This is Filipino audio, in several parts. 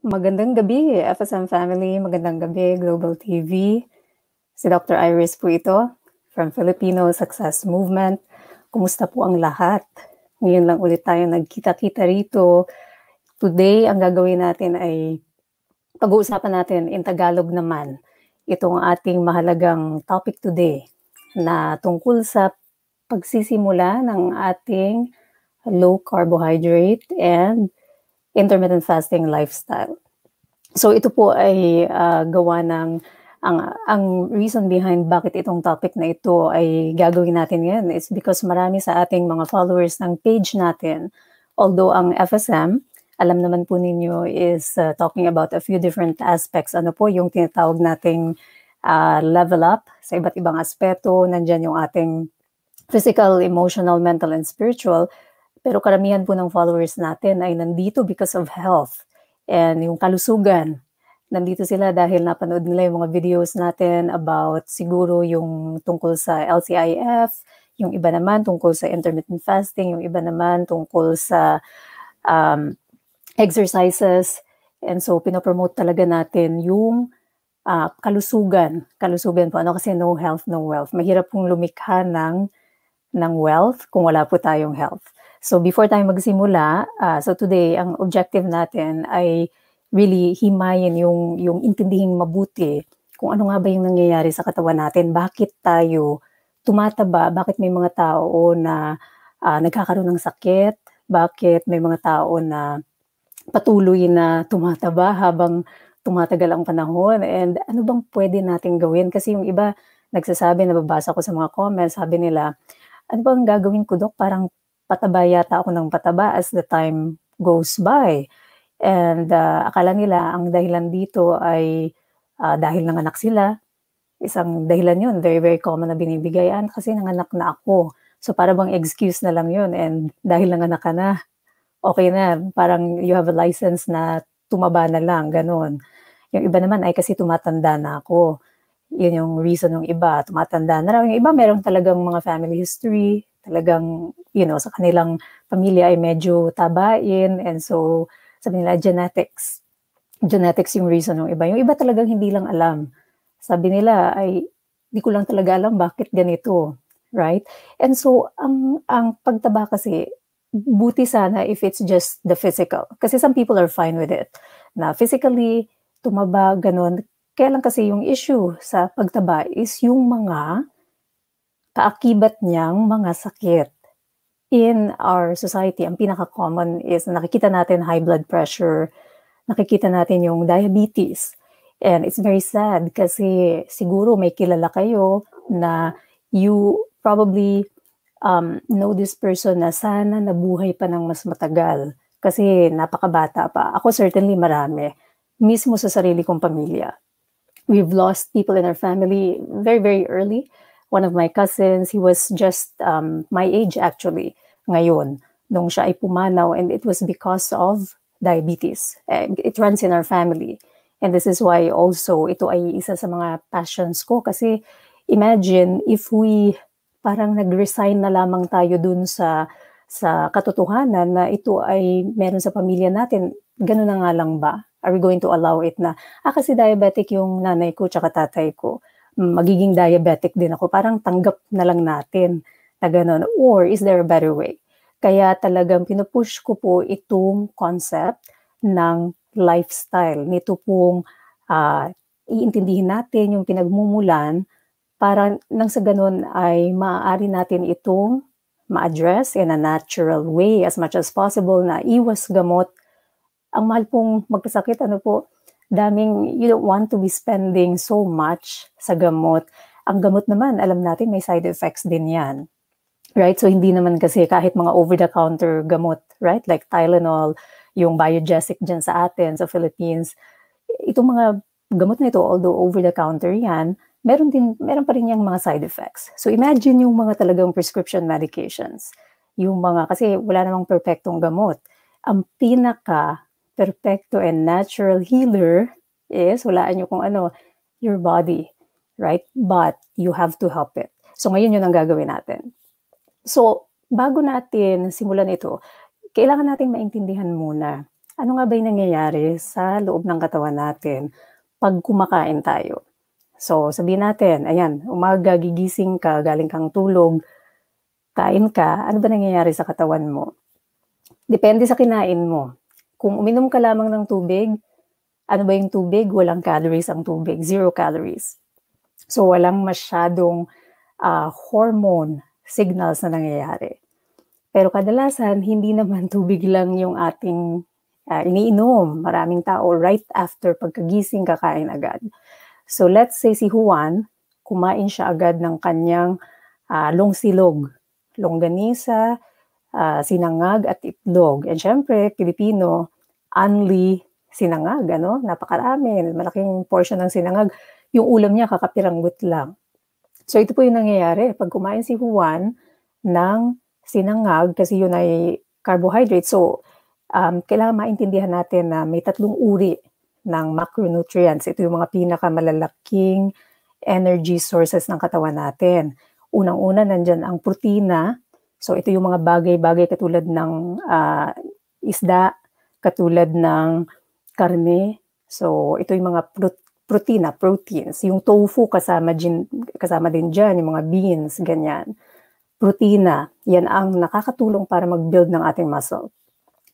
Magandang gabi, FSM family. Magandang gabi, Global TV. Si Dr. Iris po ito from Filipino Success Movement. Kumusta po ang lahat? Ngayon lang ulit tayo nagkita-kita rito. Today, ang gagawin natin ay pag-uusapan natin in Tagalog naman itong ating mahalagang topic today na tungkol sa pagsisimula ng ating low carbohydrate and intermittent fasting lifestyle. So ito po ay uh, gawa ng ang ang reason behind bakit itong topic na ito ay gagawin natin ngayon is because marami sa ating mga followers ng page natin although ang FSM alam naman po ninyo is uh, talking about a few different aspects ano po yung tinatawag nating uh, level up sa iba't ibang aspeto nandiyan yung ating physical emotional mental and spiritual pero karamihan po ng followers natin ay nandito because of health and yung kalusugan. Nandito sila dahil napanood nila yung mga videos natin about siguro yung tungkol sa LCIF, yung iba naman tungkol sa intermittent fasting, yung iba naman tungkol sa um, exercises. And so, pinopromote talaga natin yung uh, kalusugan. Kalusugan po. Ano kasi no health, no wealth. Mahirap pong lumikha ng, ng wealth kung wala po tayong health. So before tayo magsimula, uh, so today ang objective natin ay really himayin yung yung intindihin mabuti kung ano nga ba yung nangyayari sa katawan natin, bakit tayo tumataba, bakit may mga tao na uh, nagkakaroon ng sakit, bakit may mga tao na patuloy na tumataba habang tumatagal ang panahon and ano bang pwede nating gawin kasi yung iba nagsasabi na nababasa ko sa mga comments sabi nila ano bang gagawin ko dok parang pataba yata ako ng pataba as the time goes by. And uh, akala nila ang dahilan dito ay uh, dahil nanganak sila. Isang dahilan yun, very very common na binibigayan kasi nanganak na ako. So para bang excuse na lang yun and dahil nanganak ka na, okay na, parang you have a license na tumaba na lang, ganun. Yung iba naman ay kasi tumatanda na ako. Yun yung reason ng iba, tumatanda na raw. Yung iba meron talagang mga family history, talagang, you know, sa kanilang pamilya ay medyo tabain. And so, sabi nila, genetics. Genetics yung reason ng iba. Yung iba talagang hindi lang alam. Sabi nila ay, hindi ko lang talaga alam bakit ganito. Right? And so, ang, ang pagtaba kasi, buti sana if it's just the physical. Kasi some people are fine with it. Na physically, tumaba, ganun. Kaya lang kasi yung issue sa pagtaba is yung mga kaakibat niyang mga sakit. In our society, ang pinaka-common is nakikita natin high blood pressure, nakikita natin yung diabetes. And it's very sad kasi siguro may kilala kayo na you probably um, know this person na sana nabuhay pa ng mas matagal kasi napakabata pa. Ako certainly marami, mismo sa sarili kong pamilya. We've lost people in our family very, very early one of my cousins, he was just um, my age actually ngayon nung siya ay pumanaw and it was because of diabetes. It runs in our family. And this is why also ito ay isa sa mga passions ko kasi imagine if we parang nag-resign na lamang tayo dun sa sa katotohanan na ito ay meron sa pamilya natin, ganun na nga lang ba? Are we going to allow it na, ah kasi diabetic yung nanay ko tsaka tatay ko. Mm, magiging diabetic din ako. Parang tanggap na lang natin na ganun. Or is there a better way? Kaya talagang pinupush ko po itong concept ng lifestyle. Nito pong uh, iintindihin natin yung pinagmumulan para nang sa ganun ay maaari natin itong ma-address in a natural way as much as possible na iwas gamot. Ang mahal pong magkasakit, ano po, daming, you don't want to be spending so much sa gamot. Ang gamot naman, alam natin may side effects din yan. Right? So hindi naman kasi kahit mga over-the-counter gamot, right? Like Tylenol, yung biogesic dyan sa atin, sa Philippines. Itong mga gamot na ito, although over-the-counter yan, meron, din, meron pa rin yung mga side effects. So imagine yung mga talagang prescription medications. Yung mga, kasi wala namang perfectong gamot. Ang pinaka perfecto and natural healer is, walaan nyo kung ano, your body, right? But you have to help it. So ngayon yun ang gagawin natin. So, bago natin simulan ito, kailangan natin maintindihan muna ano nga ba yung nangyayari sa loob ng katawan natin pag kumakain tayo. So, sabihin natin, ayan, umaga gigising ka, galing kang tulog, kain ka, ano ba nangyayari sa katawan mo? Depende sa kinain mo. Kung uminom ka lamang ng tubig, ano ba yung tubig? Walang calories ang tubig, zero calories. So walang masyadong uh, hormone signals na nangyayari. Pero kadalasan, hindi naman tubig lang yung ating uh, iniinom. Maraming tao right after pagkagising kakain agad. So let's say si Juan, kumain siya agad ng kanyang uh, ah, silog, longganisa, uh, sinangag at itlog. And syempre, Pilipino, only sinangag, ano? Napakarami, malaking portion ng sinangag. Yung ulam niya, kakapiranggot lang. So ito po yung nangyayari. Pag kumain si Juan ng sinangag, kasi yun ay carbohydrate, so um, kailangan maintindihan natin na may tatlong uri ng macronutrients. Ito yung mga pinakamalalaking energy sources ng katawan natin. Unang-una, nandyan ang protina, So ito yung mga bagay-bagay katulad ng uh, isda, katulad ng karne. So ito yung mga prot- protina, proteins. Yung tofu kasama, din, kasama din dyan, yung mga beans, ganyan. Protina, yan ang nakakatulong para mag-build ng ating muscle.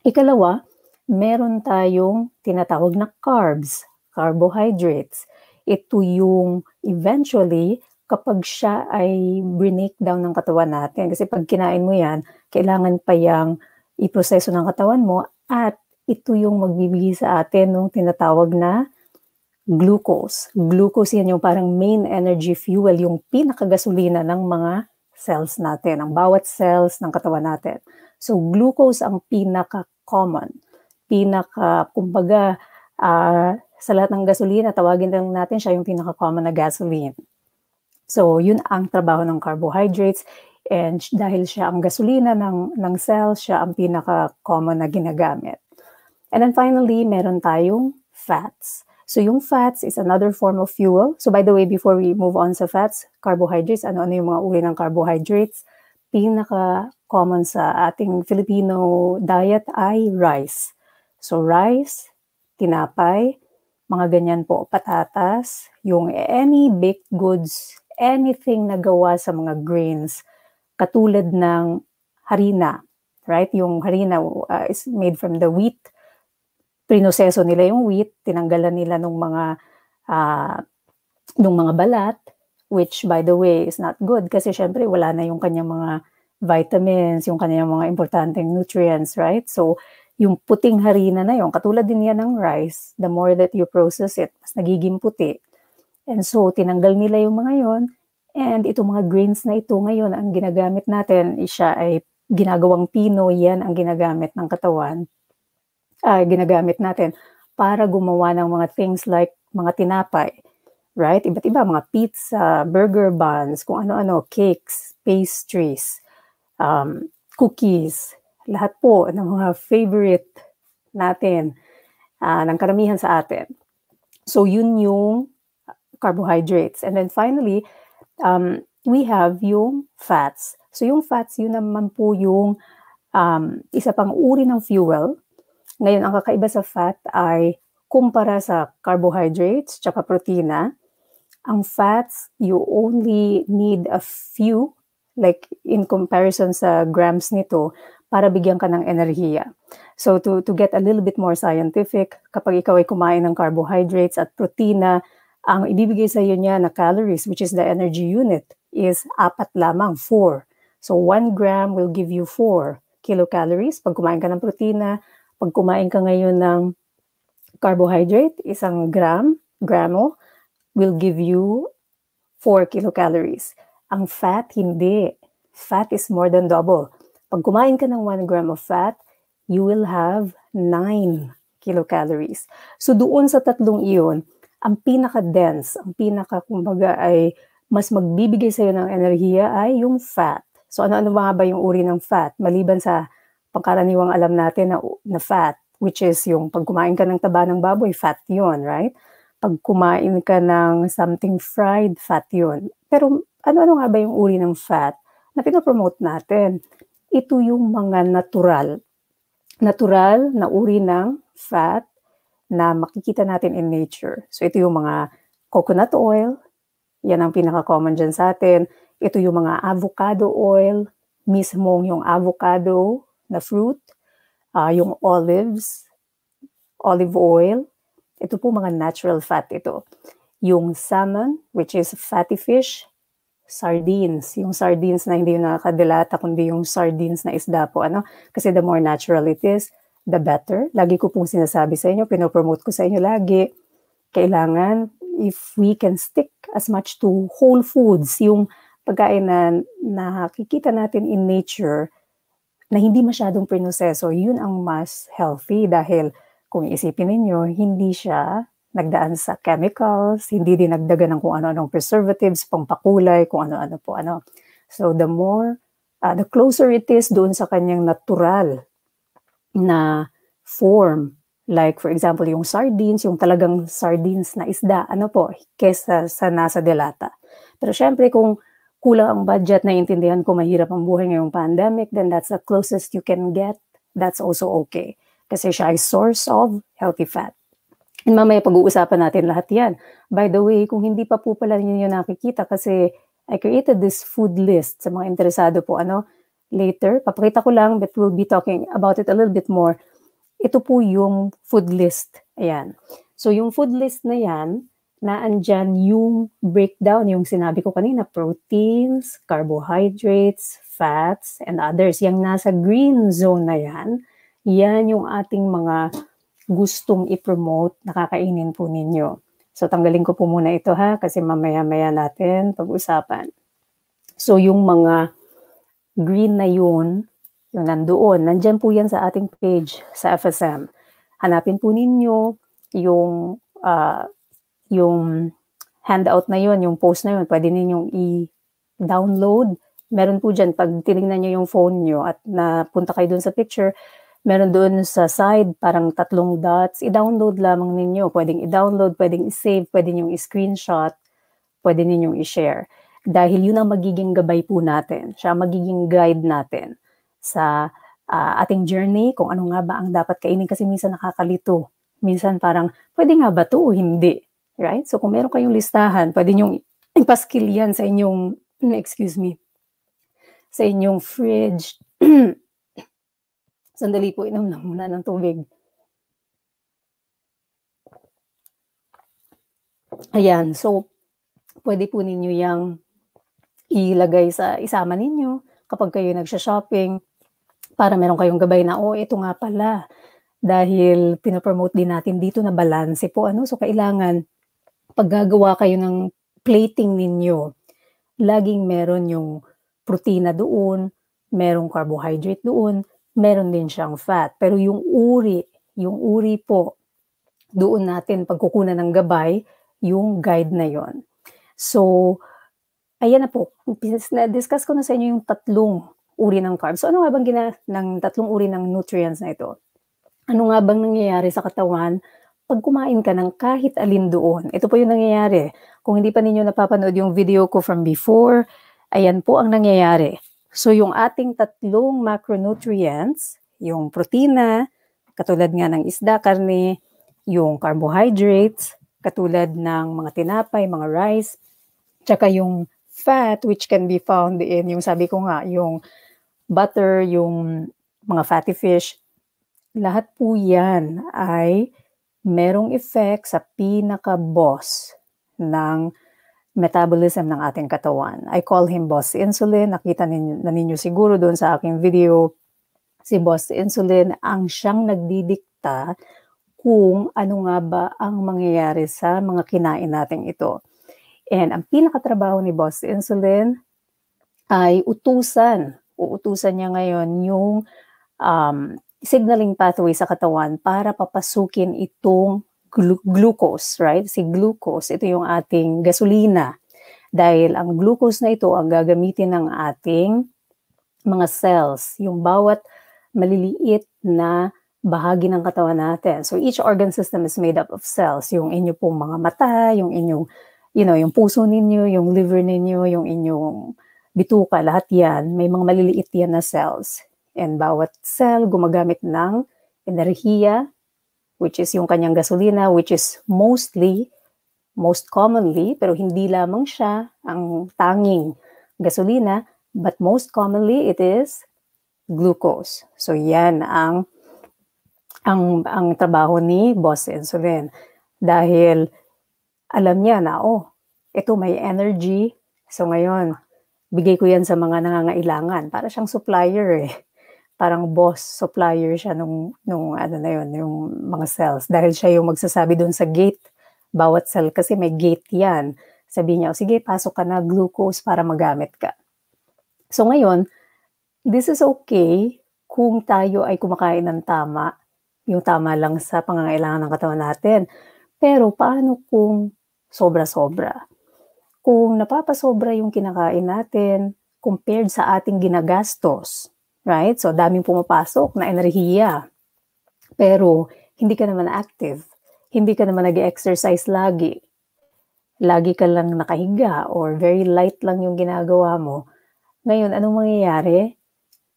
Ikalawa, meron tayong tinatawag na carbs, carbohydrates. Ito yung eventually kapag siya ay break down ng katawan natin. Kasi pag kinain mo yan, kailangan pa yang iproseso ng katawan mo at ito yung magbibigay sa atin ng tinatawag na glucose. Glucose yan yung parang main energy fuel, yung pinakagasolina ng mga cells natin, ang bawat cells ng katawan natin. So glucose ang pinaka-common, pinaka, kumbaga, uh, sa lahat ng gasolina, tawagin lang natin siya yung pinaka-common na gasoline. So, yun ang trabaho ng carbohydrates. And dahil siya ang gasolina ng, ng cell, siya ang pinaka-common na ginagamit. And then finally, meron tayong fats. So yung fats is another form of fuel. So by the way, before we move on sa fats, carbohydrates, ano-ano yung mga uri ng carbohydrates? Pinaka-common sa ating Filipino diet ay rice. So rice, tinapay, mga ganyan po, patatas, yung any baked goods anything na gawa sa mga greens katulad ng harina, right? Yung harina uh, is made from the wheat. Prinoseso nila yung wheat, tinanggalan nila ng mga uh, nung mga balat, which by the way is not good kasi syempre wala na yung kanyang mga vitamins, yung kanyang mga importanteng nutrients, right? So, yung puting harina na yon, katulad din yan ng rice, the more that you process it, mas nagiging puti And so, tinanggal nila yung mga yon And itong mga grains na ito ngayon, ang ginagamit natin, siya ay ginagawang pino, yan ang ginagamit ng katawan. Uh, ginagamit natin para gumawa ng mga things like mga tinapay, right? Iba't iba, mga pizza, burger buns, kung ano-ano, cakes, pastries, um, cookies, lahat po ng mga favorite natin, uh, ng karamihan sa atin. So, yun yung carbohydrates. And then finally, um, we have yung fats. So yung fats, yun naman po yung um, isa pang uri ng fuel. Ngayon, ang kakaiba sa fat ay kumpara sa carbohydrates tsaka protina. Ang fats, you only need a few, like in comparison sa grams nito, para bigyan ka ng enerhiya. So to, to get a little bit more scientific, kapag ikaw ay kumain ng carbohydrates at protina, ang ibibigay sa iyo niya na calories, which is the energy unit, is apat lamang, four. So, one gram will give you four kilocalories. Pag kumain ka ng protina, pag kumain ka ngayon ng carbohydrate, isang gram, gramo, will give you 4 kilocalories. Ang fat, hindi. Fat is more than double. Pag kumain ka ng 1 gram of fat, you will have 9 kilocalories. So doon sa tatlong iyon, ang pinaka-dense, ang pinaka, kumbaga, ay mas magbibigay sa'yo ng enerhiya ay yung fat. So, ano-ano ba ba yung uri ng fat? Maliban sa pangkaraniwang alam natin na, na fat, which is yung pag kumain ka ng taba ng baboy, fat yun, right? Pag kumain ka ng something fried, fat yun. Pero ano-ano nga ba yung uri ng fat na pinapromote natin? Ito yung mga natural. Natural na uri ng fat na makikita natin in nature. So ito yung mga coconut oil, yan ang pinaka-common dyan sa atin. Ito yung mga avocado oil, mismo yung avocado na fruit, uh, yung olives, olive oil. Ito po mga natural fat ito. Yung salmon, which is fatty fish, sardines. Yung sardines na hindi yung nakakadilata, kundi yung sardines na isda po. Ano? Kasi the more natural it is, the better. Lagi ko pong sinasabi sa inyo, pinopromote ko sa inyo lagi. Kailangan, if we can stick as much to whole foods, yung pagkain na nakikita natin in nature, na hindi masyadong prinoseso, yun ang mas healthy dahil kung isipin ninyo, hindi siya nagdaan sa chemicals, hindi din nagdagan ng kung ano-anong preservatives, pampakulay, kung ano-ano po ano. So the more, uh, the closer it is doon sa kanyang natural na form. Like for example, yung sardines, yung talagang sardines na isda, ano po, kesa sa nasa delata. Pero syempre kung kulang ang budget, intindihan ko mahirap ang buhay ngayong pandemic, then that's the closest you can get. That's also okay. Kasi siya ay source of healthy fat. And mamaya pag-uusapan natin lahat yan. By the way, kung hindi pa po pala ninyo nakikita kasi I created this food list sa mga interesado po, ano, later. Papakita ko lang, but we'll be talking about it a little bit more. Ito po yung food list. Ayan. So yung food list na yan, na andyan yung breakdown, yung sinabi ko kanina, proteins, carbohydrates, fats, and others. Yung nasa green zone na yan, yan yung ating mga gustong i-promote, nakakainin po ninyo. So tanggalin ko po muna ito ha, kasi mamaya-maya natin pag-usapan. So yung mga green na yun, yung nandoon, nandyan po yan sa ating page sa FSM. Hanapin po ninyo yung, uh, yung handout na yun, yung post na yun, pwede ninyong i-download. Meron po dyan, pag tinignan nyo yung phone nyo at napunta kayo dun sa picture, meron doon sa side, parang tatlong dots, i-download lamang ninyo. Pwedeng i-download, pwedeng i-save, pwede ninyong i-screenshot, pwede ninyong i-share dahil yun ang magiging gabay po natin. Siya ang magiging guide natin sa uh, ating journey, kung ano nga ba ang dapat kainin kasi minsan nakakalito. Minsan parang, pwede nga ba to o hindi? Right? So kung meron kayong listahan, pwede nyong ipaskil yan sa inyong, excuse me, sa inyong fridge. Sandali po, inom na muna ng tubig. Ayan, so pwede po ninyo yung ilagay sa isama ninyo kapag kayo nagsha-shopping para meron kayong gabay na, oh, ito nga pala. Dahil pinopromote din natin dito na balanse po. Ano? So, kailangan pag gagawa kayo ng plating ninyo, laging meron yung protina doon, merong carbohydrate doon, meron din siyang fat. Pero yung uri, yung uri po, doon natin pagkukunan ng gabay, yung guide na yon. So, Ayan na po, na-discuss ko na sa inyo yung tatlong uri ng carbs. So ano nga bang gina ng tatlong uri ng nutrients na ito? Ano nga bang nangyayari sa katawan pag kumain ka ng kahit alin doon? Ito po yung nangyayari. Kung hindi pa ninyo napapanood yung video ko from before, ayan po ang nangyayari. So yung ating tatlong macronutrients, yung protina, katulad nga ng isda, karne, yung carbohydrates, katulad ng mga tinapay, mga rice, tsaka yung fat which can be found in yung sabi ko nga, yung butter, yung mga fatty fish, lahat po yan ay merong effect sa pinaka-boss ng metabolism ng ating katawan. I call him Boss Insulin. Nakita ninyo, na ninyo siguro doon sa aking video, si Boss Insulin ang siyang nagdidikta kung ano nga ba ang mangyayari sa mga kinain natin ito. And ang pinakatrabaho ni Boss Insulin ay utusan. Uutusan niya ngayon yung um, signaling pathway sa katawan para papasukin itong glu- glucose, right? Si glucose, ito yung ating gasolina. Dahil ang glucose na ito ang gagamitin ng ating mga cells, yung bawat maliliit na bahagi ng katawan natin. So each organ system is made up of cells, yung inyo pong mga mata, yung inyong you know, yung puso ninyo, yung liver ninyo, yung inyong bituka, lahat yan, may mga maliliit yan na cells. And bawat cell gumagamit ng enerhiya, which is yung kanyang gasolina, which is mostly, most commonly, pero hindi lamang siya ang tanging gasolina, but most commonly it is glucose. So yan ang ang ang trabaho ni Boss Insulin. Dahil alam niya na, oh, ito may energy. So ngayon, bigay ko yan sa mga nangangailangan. Para siyang supplier eh. Parang boss, supplier siya nung, nung ano na yun, yung mga cells. Dahil siya yung magsasabi doon sa gate, bawat cell kasi may gate yan. Sabi niya, oh, sige, pasok ka na glucose para magamit ka. So ngayon, this is okay kung tayo ay kumakain ng tama, yung tama lang sa pangangailangan ng katawan natin. Pero paano kung sobra-sobra. Kung napapasobra yung kinakain natin compared sa ating ginagastos, right? So daming pumapasok na enerhiya. Pero hindi ka naman active. Hindi ka naman nag-exercise lagi. Lagi ka lang nakahiga or very light lang yung ginagawa mo. Ngayon, anong mangyayari?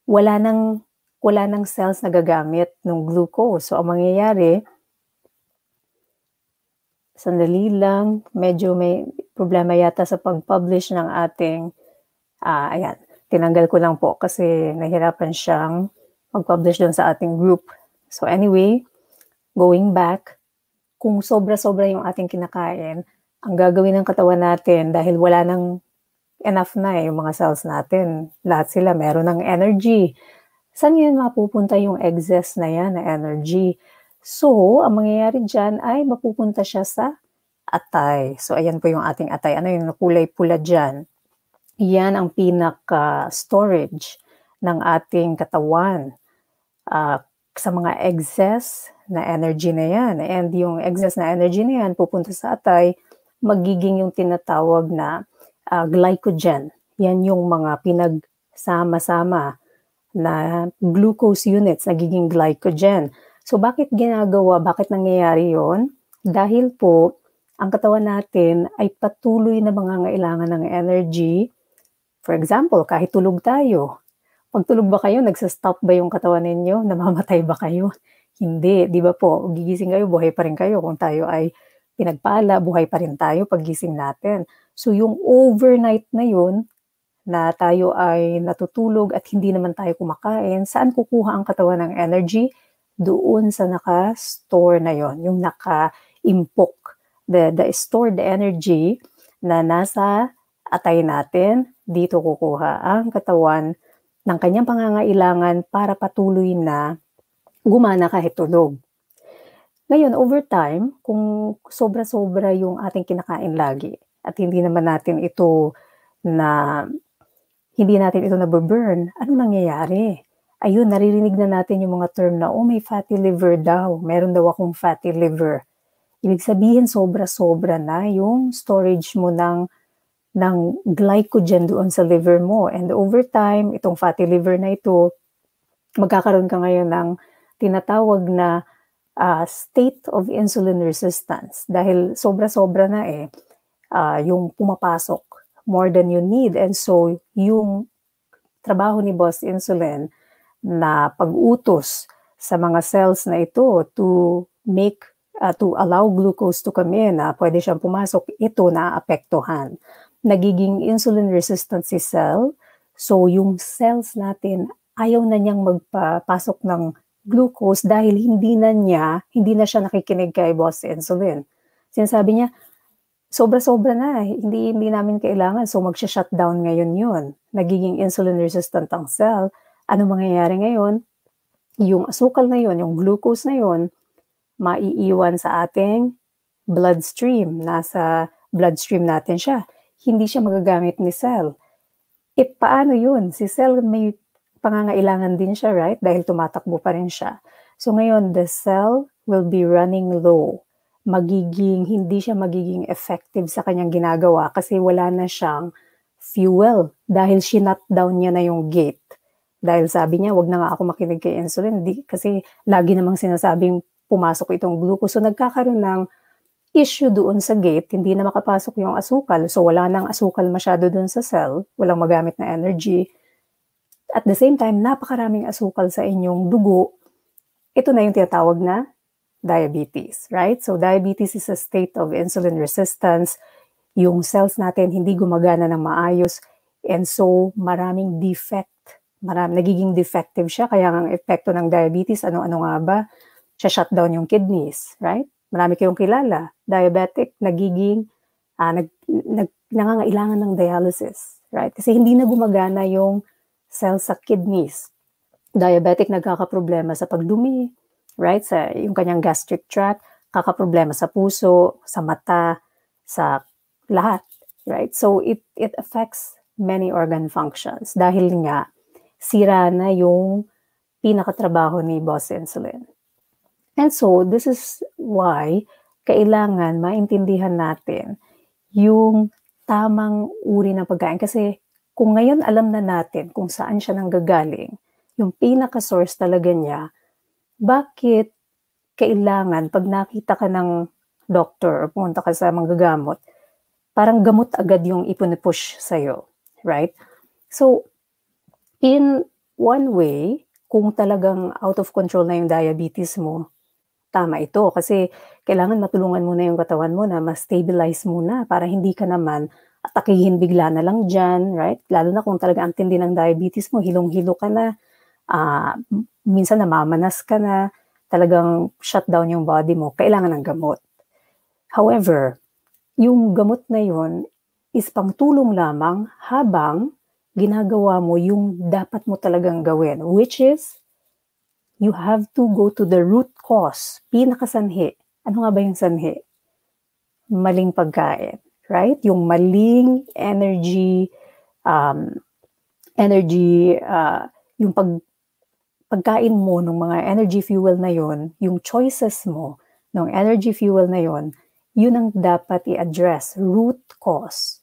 Wala nang wala nang cells na gagamit ng glucose. So ang mangyayari, sandali lang, medyo may problema yata sa pag-publish ng ating, uh, ayan, tinanggal ko lang po kasi nahirapan siyang mag-publish doon sa ating group. So anyway, going back, kung sobra-sobra yung ating kinakain, ang gagawin ng katawan natin dahil wala nang enough na eh, yung mga cells natin. Lahat sila meron ng energy. Saan yun mapupunta yung excess na yan na energy? So, ang mangyayari dyan ay mapupunta siya sa atay. So, ayan po yung ating atay. Ano yung kulay pula dyan? Yan ang pinaka-storage ng ating katawan uh, sa mga excess na energy na yan. And yung excess na energy na yan pupunta sa atay, magiging yung tinatawag na uh, glycogen. Yan yung mga pinagsama-sama na glucose units, nagiging glycogen. So bakit ginagawa, bakit nangyayari yon? Dahil po, ang katawan natin ay patuloy na mangangailangan ng energy. For example, kahit tulog tayo. Pag tulog ba kayo, nagsastop ba yung katawan ninyo? Namamatay ba kayo? Hindi, di ba po? Gigising kayo, buhay pa rin kayo. Kung tayo ay pinagpala, buhay pa rin tayo pag gising natin. So yung overnight na yun, na tayo ay natutulog at hindi naman tayo kumakain, saan kukuha ang katawan ng energy? doon sa naka-store na yon, yung naka-impok, the, the stored energy na nasa atay natin, dito kukuha ang katawan ng kanyang pangangailangan para patuloy na gumana kahit tulog. Ngayon, over time, kung sobra-sobra yung ating kinakain lagi at hindi naman natin ito na hindi natin ito na burn ano nangyayari? ayun, naririnig na natin yung mga term na, oh, may fatty liver daw, meron daw akong fatty liver. Ibig sabihin, sobra-sobra na yung storage mo ng, ng glycogen doon sa liver mo. And over time, itong fatty liver na ito, magkakaroon ka ngayon ng tinatawag na uh, state of insulin resistance. Dahil sobra-sobra na eh, uh, yung pumapasok more than you need. And so, yung trabaho ni Boss Insulin na pag-utos sa mga cells na ito to make uh, to allow glucose to come in, uh, pwede siyang pumasok, ito na apektuhan Nagiging insulin resistant si cell, so yung cells natin ayaw na niyang magpapasok ng glucose dahil hindi na niya, hindi na siya nakikinig kay boss insulin. Sinasabi niya, sobra-sobra na, hindi, hindi namin kailangan, so magsha-shutdown ngayon yun. Nagiging insulin resistant ang cell, ano mangyayari ngayon? Yung asukal na yon, yung glucose na yon, maiiwan sa ating bloodstream. Nasa bloodstream natin siya. Hindi siya magagamit ni cell. E paano yun? Si cell may pangangailangan din siya, right? Dahil tumatakbo pa rin siya. So ngayon, the cell will be running low. Magiging, hindi siya magiging effective sa kanyang ginagawa kasi wala na siyang fuel dahil shinut down niya na yung gate. Dahil sabi niya, wag na nga ako makinig kay insulin di, kasi lagi namang sinasabing pumasok itong glucose. So nagkakaroon ng issue doon sa gate, hindi na makapasok yung asukal. So wala nang asukal masyado doon sa cell, walang magamit na energy. At the same time, napakaraming asukal sa inyong dugo. Ito na yung tinatawag na diabetes, right? So diabetes is a state of insulin resistance. Yung cells natin hindi gumagana ng maayos and so maraming defect marami, nagiging defective siya. Kaya ang epekto ng diabetes, ano-ano nga ba? Siya shutdown yung kidneys, right? Marami kayong kilala. Diabetic, nagiging, uh, nag, nag, nangangailangan ng dialysis, right? Kasi hindi na gumagana yung cells sa kidneys. Diabetic, nagkakaproblema sa pagdumi, right? Sa yung kanyang gastric tract, kakaproblema sa puso, sa mata, sa lahat, right? So it it affects many organ functions dahil nga sira na yung pinakatrabaho ni Boss Insulin. And so, this is why kailangan maintindihan natin yung tamang uri ng pagkain. Kasi kung ngayon alam na natin kung saan siya nanggagaling, yung pinaka-source talaga niya, bakit kailangan pag nakita ka ng doctor o pumunta ka sa manggagamot, parang gamot agad yung ipunipush sa'yo, right? So, In one way, kung talagang out of control na yung diabetes mo, tama ito kasi kailangan matulungan mo na yung katawan mo na ma-stabilize muna para hindi ka naman atakihin bigla na lang dyan, right? Lalo na kung talaga ang tindi ng diabetes mo, hilong-hilo ka na, uh, minsan namamanas ka na, talagang shutdown yung body mo, kailangan ng gamot. However, yung gamot na yon is pangtulong lamang habang ginagawa mo yung dapat mo talagang gawin, which is, you have to go to the root cause, pinakasanhi. Ano nga ba yung sanhi? Maling pagkain, right? Yung maling energy, um, energy, uh, yung pag, pagkain mo ng mga energy fuel na yon, yung choices mo ng energy fuel na yon, yun ang dapat i-address, root cause.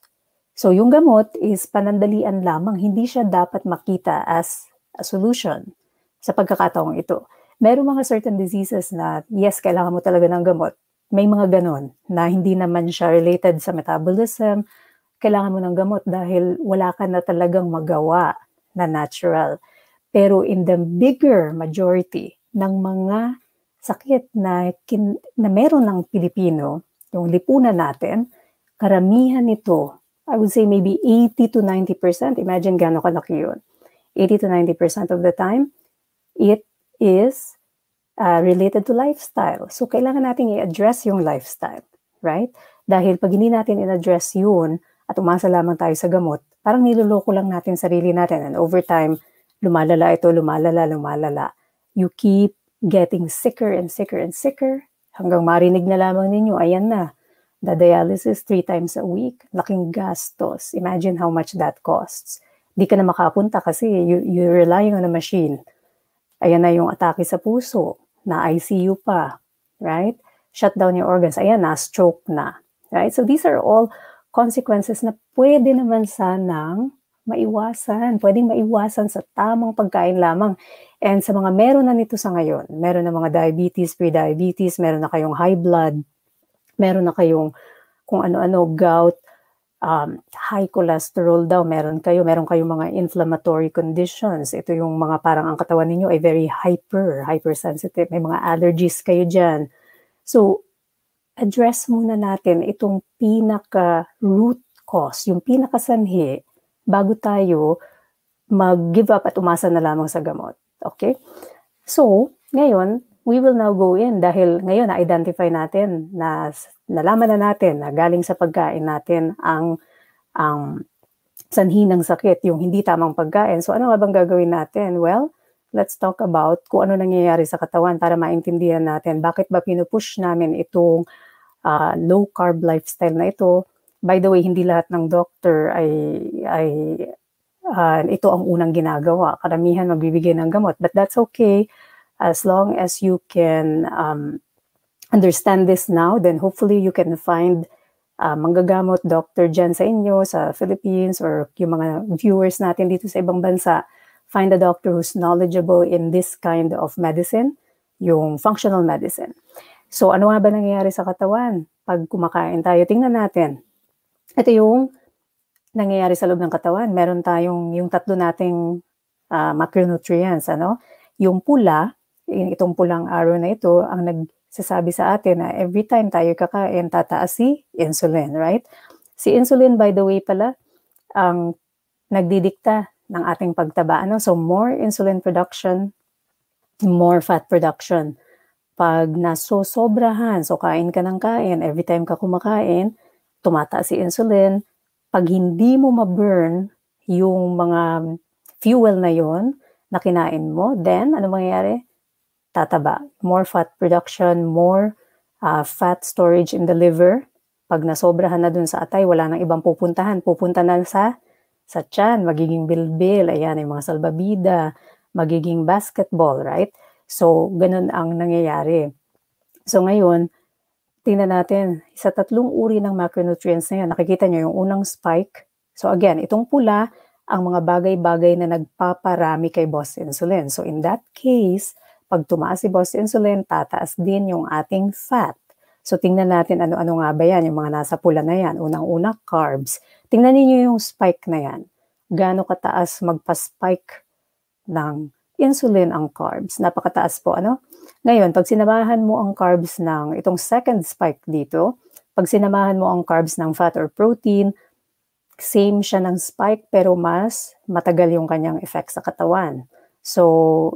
So yung gamot is panandalian lamang, hindi siya dapat makita as a solution sa pagkakataong ito. Meron mga certain diseases na yes, kailangan mo talaga ng gamot. May mga ganon na hindi naman siya related sa metabolism. Kailangan mo ng gamot dahil wala ka na talagang magawa na natural. Pero in the bigger majority ng mga sakit na, kin- na meron ng Pilipino, yung lipunan natin, karamihan nito I would say maybe 80 to 90%. Imagine gano'ng kalaki yun. 80 to 90% of the time, it is uh, related to lifestyle. So, kailangan nating i-address yung lifestyle, right? Dahil pag hindi natin in-address yun at umasa lamang tayo sa gamot, parang niloloko lang natin sarili natin. And over time, lumalala ito, lumalala, lumalala. You keep getting sicker and sicker and sicker hanggang marinig na lamang ninyo, ayan na, The dialysis three times a week, laking gastos. Imagine how much that costs. Di ka na makapunta kasi you, you're relying on a machine. Ayan na yung atake sa puso, na ICU pa, right? Shut down your organs, ayan na, stroke na, right? So these are all consequences na pwede naman sanang maiwasan. Pwedeng maiwasan sa tamang pagkain lamang. And sa mga meron na nito sa ngayon, meron na mga diabetes, pre-diabetes, meron na kayong high blood meron na kayong kung ano-ano, gout, um, high cholesterol daw, meron kayo, meron kayong mga inflammatory conditions. Ito yung mga parang ang katawan ninyo ay very hyper, hypersensitive, may mga allergies kayo dyan. So, address muna natin itong pinaka root cause, yung pinaka sanhi bago tayo mag-give up at umasa na lamang sa gamot. Okay? So, ngayon, we will now go in dahil ngayon na-identify natin, na nalaman na natin na galing sa pagkain natin ang ang sanhi ng sakit, yung hindi tamang pagkain. So ano nga bang gagawin natin? Well, let's talk about kung ano nangyayari sa katawan para maintindihan natin bakit ba pinupush namin itong uh, ah, low carb lifestyle na ito. By the way, hindi lahat ng doctor ay ay uh, ito ang unang ginagawa. Karamihan magbibigay ng gamot, but that's okay as long as you can um, understand this now, then hopefully you can find uh, manggagamot doctor dyan sa inyo, sa Philippines, or yung mga viewers natin dito sa ibang bansa, find a doctor who's knowledgeable in this kind of medicine, yung functional medicine. So ano nga ba nangyayari sa katawan? Pag kumakain tayo, tingnan natin. Ito yung nangyayari sa loob ng katawan. Meron tayong yung tatlo nating uh, macronutrients, ano? Yung pula, itong pulang araw na ito, ang nagsasabi sa atin na every time tayo kakain, tataas si insulin, right? Si insulin, by the way pala, ang nagdidikta ng ating pagtaba. Ano? So, more insulin production, more fat production. Pag nasosobrahan, so kain ka ng kain, every time ka kumakain, tumataas si insulin. Pag hindi mo ma-burn yung mga fuel na yon na kinain mo, then ano mangyayari? tataba. More fat production, more uh, fat storage in the liver. Pag nasobrahan na dun sa atay, wala nang ibang pupuntahan. Pupunta na sa sa tiyan, magiging bilbil, ayan, yung mga salbabida, magiging basketball, right? So, ganun ang nangyayari. So, ngayon, tingnan natin, sa tatlong uri ng macronutrients na yan, nakikita nyo yung unang spike. So, again, itong pula, ang mga bagay-bagay na nagpaparami kay boss insulin. So, in that case, pag tumaas si boss insulin, tataas din yung ating fat. So tingnan natin ano-ano nga ba yan, yung mga nasa pula na yan. Unang-una, carbs. Tingnan niyo yung spike na yan. Gaano kataas magpa-spike ng insulin ang carbs. Napakataas po, ano? Ngayon, pag sinamahan mo ang carbs ng itong second spike dito, pag sinamahan mo ang carbs ng fat or protein, same siya ng spike pero mas matagal yung kanyang effect sa katawan. So,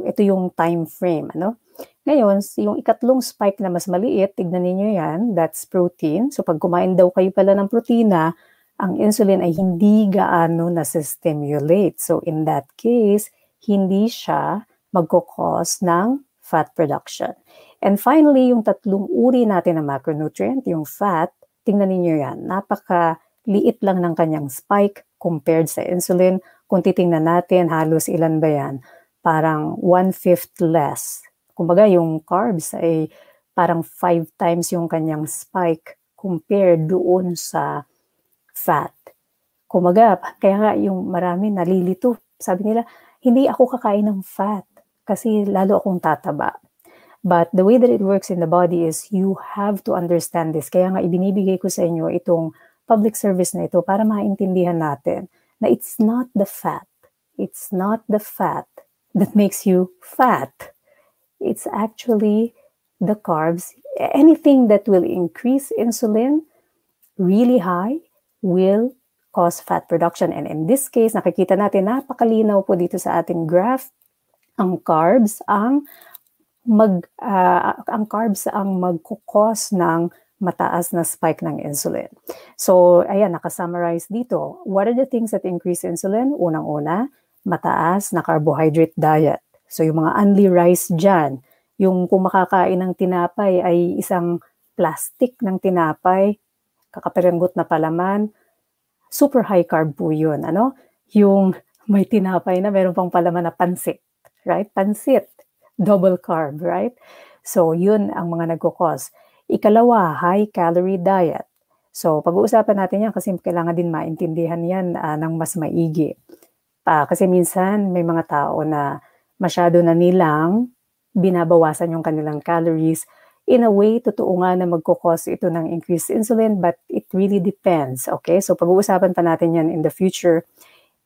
ito yung time frame, ano? Ngayon, yung ikatlong spike na mas maliit, tignan niyo yan, that's protein. So, pag kumain daw kayo pala ng protina, ang insulin ay hindi gaano na-stimulate. So, in that case, hindi siya magkakos ng fat production. And finally, yung tatlong uri natin ng macronutrient, yung fat, tingnan niyo yan, napaka liit lang ng kanyang spike compared sa insulin. Kung titingnan natin, halos ilan ba yan? parang one-fifth less. Kumbaga yung carbs ay parang five times yung kanyang spike compared doon sa fat. Kumbaga, kaya nga yung marami nalilito. Sabi nila, hindi ako kakain ng fat kasi lalo akong tataba. But the way that it works in the body is you have to understand this. Kaya nga ibinibigay ko sa inyo itong public service na ito para maintindihan natin na it's not the fat. It's not the fat that makes you fat. It's actually the carbs. Anything that will increase insulin really high will cause fat production. And in this case, nakikita natin, napakalinaw po dito sa ating graph, ang carbs ang mag uh, ang carbs ang magkukos ng mataas na spike ng insulin. So, ayan, nakasummarize dito. What are the things that increase insulin? Unang-una, mataas na carbohydrate diet. So yung mga only rice dyan, yung kung makakain ng tinapay ay isang plastic ng tinapay, kakaperenggot na palaman, super high carb po yun. Ano? Yung may tinapay na meron pang palaman na pansit, right? Pansit, double carb, right? So yun ang mga nagkukos. Ikalawa, high calorie diet. So pag-uusapan natin yan kasi kailangan din maintindihan yan uh, ng mas maigi pa. Ah, kasi minsan may mga tao na masyado na nilang binabawasan yung kanilang calories. In a way, totoo nga na magkukos ito ng increased insulin but it really depends. Okay, so pag-uusapan pa natin yan in the future.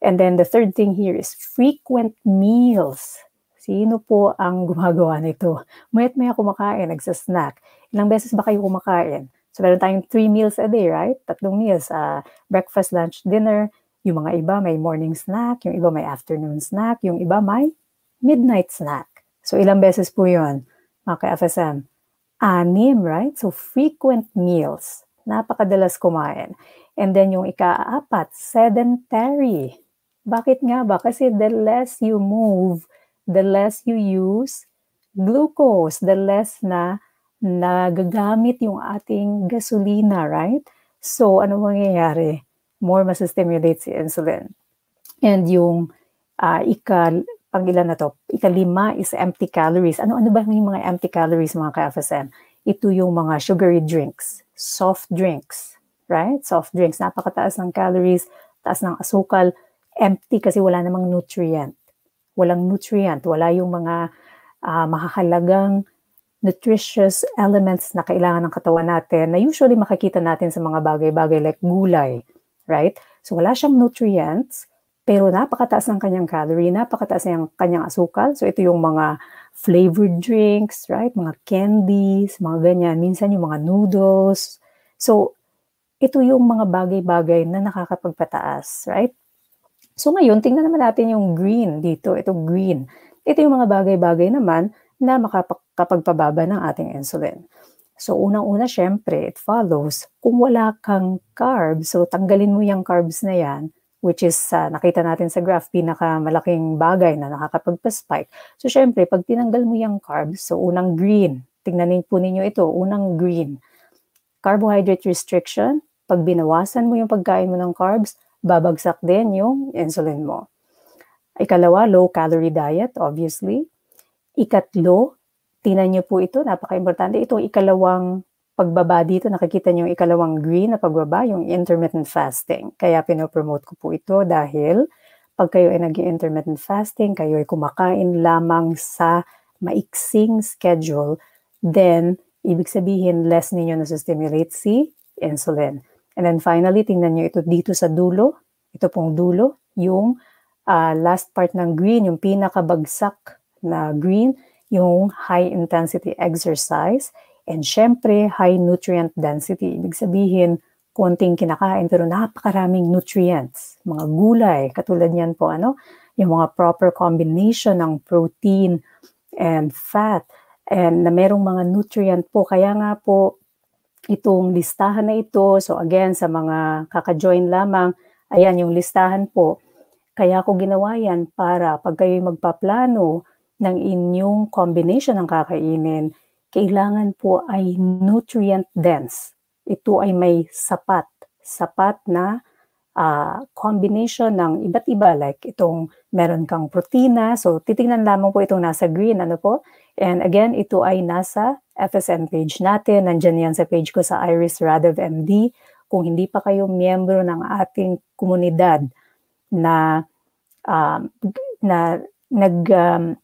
And then the third thing here is frequent meals. Sino po ang gumagawa nito? Mayat maya kumakain, nagsasnack. Ilang beses ba kayo kumakain? So meron tayong three meals a day, right? Tatlong meals, uh, breakfast, lunch, dinner. Yung mga iba may morning snack, yung iba may afternoon snack, yung iba may midnight snack. So ilang beses po yun, mga ka-FSM? Anim, right? So frequent meals. Napakadalas kumain. And then yung ikaapat, sedentary. Bakit nga ba? Kasi the less you move, the less you use glucose, the less na nagagamit yung ating gasolina, right? So, ano mangyayari? more masastimulate si insulin. And yung uh, ika, pangilan na to, ikalima is empty calories. Ano-ano ba yung mga empty calories mga ka-FSM? Ito yung mga sugary drinks, soft drinks, right? Soft drinks, napakataas ng calories, taas ng asukal, empty kasi wala namang nutrient. Walang nutrient, wala yung mga uh, makakalagang nutritious elements na kailangan ng katawan natin na usually makikita natin sa mga bagay-bagay like gulay, right? So wala siyang nutrients, pero napakataas ng kanyang calorie, napakataas ng kanyang asukal. So ito yung mga flavored drinks, right? Mga candies, mga ganyan. Minsan yung mga noodles. So ito yung mga bagay-bagay na nakakapagpataas, right? So ngayon, tingnan naman natin yung green dito. Ito green. Ito yung mga bagay-bagay naman na makapagpababa ng ating insulin. So, unang-una, syempre, it follows, kung wala kang carbs, so tanggalin mo yung carbs na yan, which is, uh, nakita natin sa graph, pinakamalaking bagay na nakakapagpa-spike. So, syempre, pag tinanggal mo yung carbs, so unang green, tignan po ninyo ito, unang green, carbohydrate restriction, pag binawasan mo yung pagkain mo ng carbs, babagsak din yung insulin mo. Ikalawa, low-calorie diet, obviously. Ikatlo, Tingnan niyo po ito, napaka-importante. Itong ikalawang pagbaba dito, nakikita niyo yung ikalawang green na pagbaba, yung intermittent fasting. Kaya pinopromote ko po ito dahil pag kayo ay nag intermittent fasting, kayo ay kumakain lamang sa maiksing schedule, then ibig sabihin less ninyo na stimulate si insulin. And then finally, tingnan nyo ito dito sa dulo, ito pong dulo, yung uh, last part ng green, yung pinakabagsak na green, yung high intensity exercise, and syempre, high nutrient density. Ibig sabihin, konting kinakain pero napakaraming nutrients. Mga gulay, katulad niyan po, ano, yung mga proper combination ng protein and fat and na merong mga nutrient po. Kaya nga po, itong listahan na ito, so again, sa mga kaka-join lamang, ayan yung listahan po. Kaya ko ginawa yan para pag kayo'y magpaplano ng inyong combination ng kakainin, kailangan po ay nutrient dense. Ito ay may sapat, sapat na uh, combination ng iba't iba like itong meron kang protina. So titingnan lamang po itong nasa green, ano po? And again, ito ay nasa FSM page natin. Nandiyan yan sa page ko sa Iris Radev MD. Kung hindi pa kayo miyembro ng ating komunidad na um, na nag um,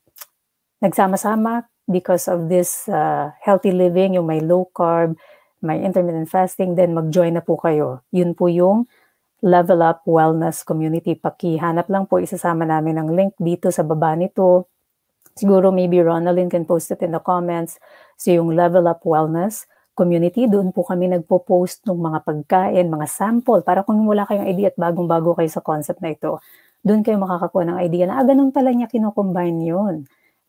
nagsama-sama because of this uh, healthy living, yung may low carb, may intermittent fasting, then mag-join na po kayo. Yun po yung Level Up Wellness Community. Pakihanap lang po, isasama namin ang link dito sa baba nito. Siguro maybe Ronaldin can post it in the comments. So yung Level Up Wellness Community, doon po kami nagpo-post ng mga pagkain, mga sample, para kung wala kayong idea at bagong-bago kayo sa concept na ito, doon kayo makakakuha ng idea na, ah, ganun pala niya kinocombine yun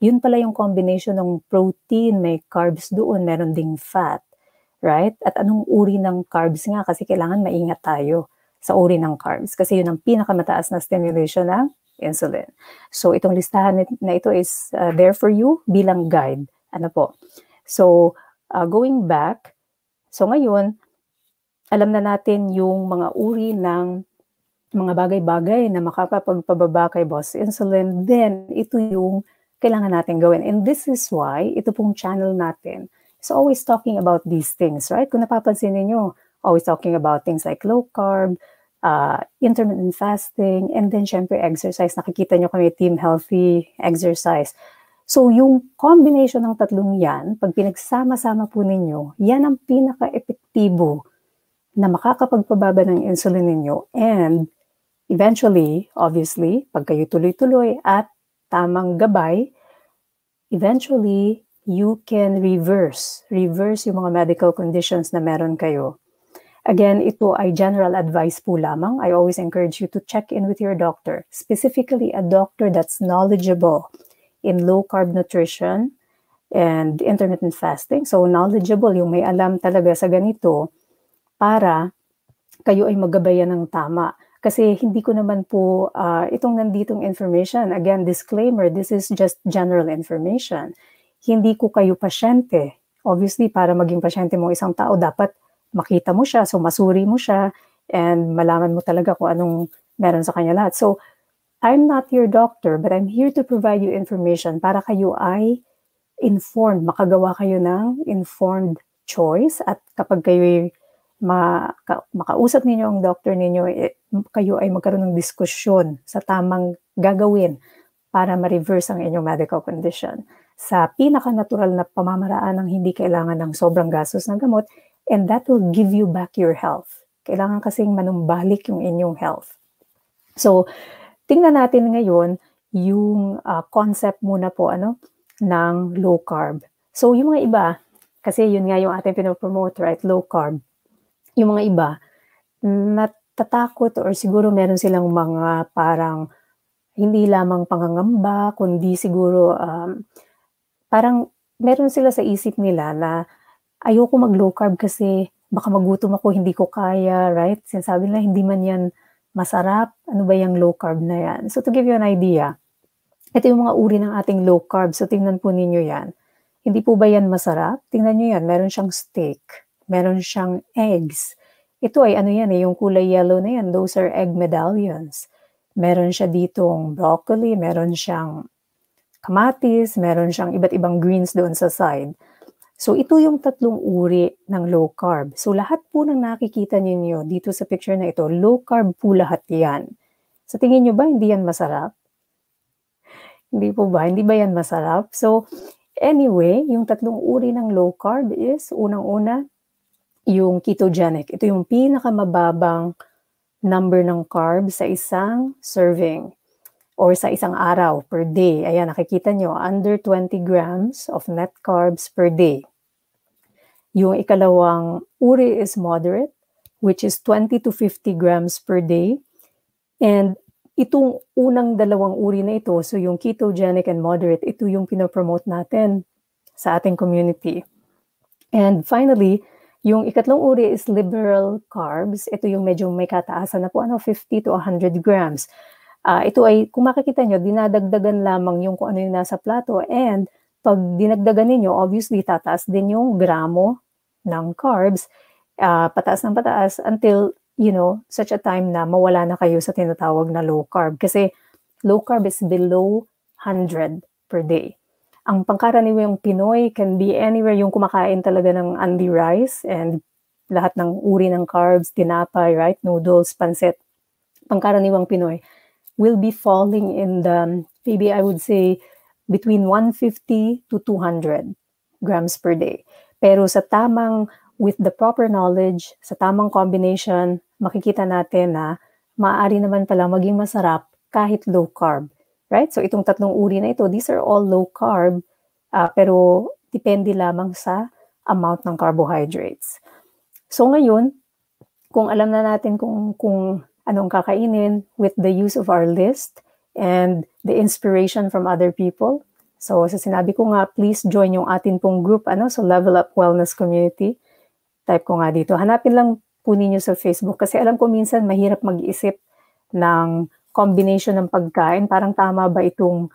yun pala yung combination ng protein, may carbs doon, meron ding fat, right? At anong uri ng carbs nga kasi kailangan maingat tayo sa uri ng carbs kasi yun ang pinakamataas na stimulation ng insulin. So itong listahan na ito is uh, there for you bilang guide. Ano po? So uh, going back, so ngayon alam na natin yung mga uri ng mga bagay-bagay na makakapagpababa kay boss insulin, then ito yung kailangan natin gawin. And this is why ito pong channel natin is always talking about these things, right? Kung napapansin niyo, always talking about things like low carb, uh, intermittent fasting, and then syempre exercise. Nakikita nyo kami, team healthy, exercise. So yung combination ng tatlong yan, pag pinagsama-sama po ninyo, yan ang pinaka-epektibo na makakapagpababa ng insulin ninyo and eventually, obviously, pag kayo tuloy-tuloy at tamang gabay, eventually, you can reverse, reverse yung mga medical conditions na meron kayo. Again, ito ay general advice po lamang. I always encourage you to check in with your doctor, specifically a doctor that's knowledgeable in low carb nutrition and intermittent fasting. So knowledgeable, yung may alam talaga sa ganito para kayo ay magabayan ng tama. Kasi hindi ko naman po uh, itong nanditong information. Again, disclaimer, this is just general information. Hindi ko kayo pasyente. Obviously, para maging pasyente mo isang tao, dapat makita mo siya, so masuri mo siya, and malaman mo talaga kung anong meron sa kanya lahat. So, I'm not your doctor, but I'm here to provide you information para kayo ay informed, makagawa kayo ng informed choice at kapag kayo maka, makausap ninyo ang doctor ninyo, eh, kayo ay magkaroon ng diskusyon sa tamang gagawin para ma-reverse ang inyong medical condition. Sa pinaka-natural na pamamaraan ng hindi kailangan ng sobrang gastos ng gamot, and that will give you back your health. Kailangan kasing manumbalik yung inyong health. So, tingnan natin ngayon yung uh, concept muna po ano ng low carb. So, yung mga iba, kasi yun nga yung ating pinopromote, right? Low carb. Yung mga iba, nat tatakot or siguro meron silang mga parang hindi lamang pangangamba kundi siguro, um, parang meron sila sa isip nila na, "Ayoko mag-low carb kasi baka magutom ako, hindi ko kaya," right? Sinasabi nila hindi man 'yan masarap, ano ba 'yang low carb na 'yan? So, to give you an idea, ito yung mga uri ng ating low carb, so tingnan po ninyo 'yan. Hindi po ba 'yan masarap? Tingnan niyo 'yan, meron siyang steak, meron siyang eggs, ito ay ano yan eh, yung kulay yellow na yan, those are egg medallions. Meron siya ditong broccoli, meron siyang kamatis, meron siyang iba't ibang greens doon sa side. So ito yung tatlong uri ng low carb. So lahat po ng nakikita ninyo dito sa picture na ito, low carb po lahat yan. Sa so, tingin nyo ba, hindi yan masarap? Hindi po ba? Hindi ba yan masarap? So anyway, yung tatlong uri ng low carb is unang-una, yung ketogenic. Ito yung pinakamababang number ng carbs sa isang serving or sa isang araw per day. Ayan, nakikita nyo, under 20 grams of net carbs per day. Yung ikalawang uri is moderate, which is 20 to 50 grams per day. And itong unang dalawang uri na ito, so yung ketogenic and moderate, ito yung pinopromote natin sa ating community. And finally, yung ikatlong uri is liberal carbs. Ito yung medyo may kataasan na po, ano, 50 to 100 grams. Uh, ito ay, kung makikita nyo, dinadagdagan lamang yung kung ano yung nasa plato. And pag dinagdagan ninyo, obviously, tataas din yung gramo ng carbs. Uh, pataas ng pataas until, you know, such a time na mawala na kayo sa tinatawag na low carb. Kasi low carb is below 100 per day ang pangkaraniwang Pinoy can be anywhere yung kumakain talaga ng andi rice and lahat ng uri ng carbs, tinapay, right? Noodles, pansit. Pangkaraniwang Pinoy will be falling in the, maybe I would say, between 150 to 200 grams per day. Pero sa tamang, with the proper knowledge, sa tamang combination, makikita natin na maaari naman pala maging masarap kahit low carb. Right? So itong tatlong uri na ito, these are all low carb uh, pero depende lamang sa amount ng carbohydrates. So ngayon, kung alam na natin kung kung anong kakainin with the use of our list and the inspiration from other people. So sa sinabi ko nga, please join yung atin pong group, ano, so Level Up Wellness Community. Type ko nga dito. Hanapin lang po ninyo sa Facebook kasi alam ko minsan mahirap mag-isip ng combination ng pagkain, parang tama ba itong